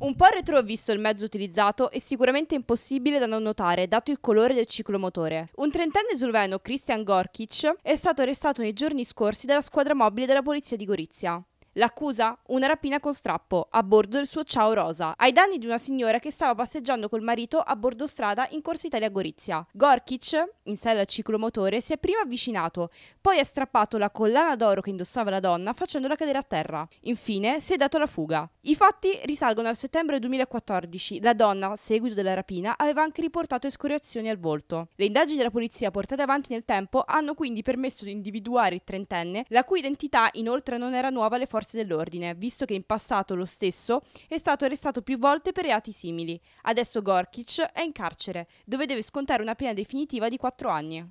Un po' retrovisto il mezzo utilizzato è sicuramente impossibile da non notare dato il colore del ciclomotore. Un trentenne sloveno, Christian Gorkic, è stato arrestato nei giorni scorsi dalla squadra mobile della polizia di Gorizia. L'accusa? Una rapina con strappo a bordo del suo Ciao Rosa, ai danni di una signora che stava passeggiando col marito a bordo strada in Corso Italia Gorizia. Gorkic, in sella al ciclomotore, si è prima avvicinato, poi ha strappato la collana d'oro che indossava la donna facendola cadere a terra. Infine si è dato la fuga. I fatti risalgono al settembre 2014. La donna, a seguito della rapina, aveva anche riportato escoriazioni al volto. Le indagini della polizia portate avanti nel tempo hanno quindi permesso di individuare il trentenne, la cui identità inoltre non era nuova alle forze forze dell'ordine, visto che in passato lo stesso è stato arrestato più volte per reati simili. Adesso Gorkic è in carcere, dove deve scontare una pena definitiva di quattro anni.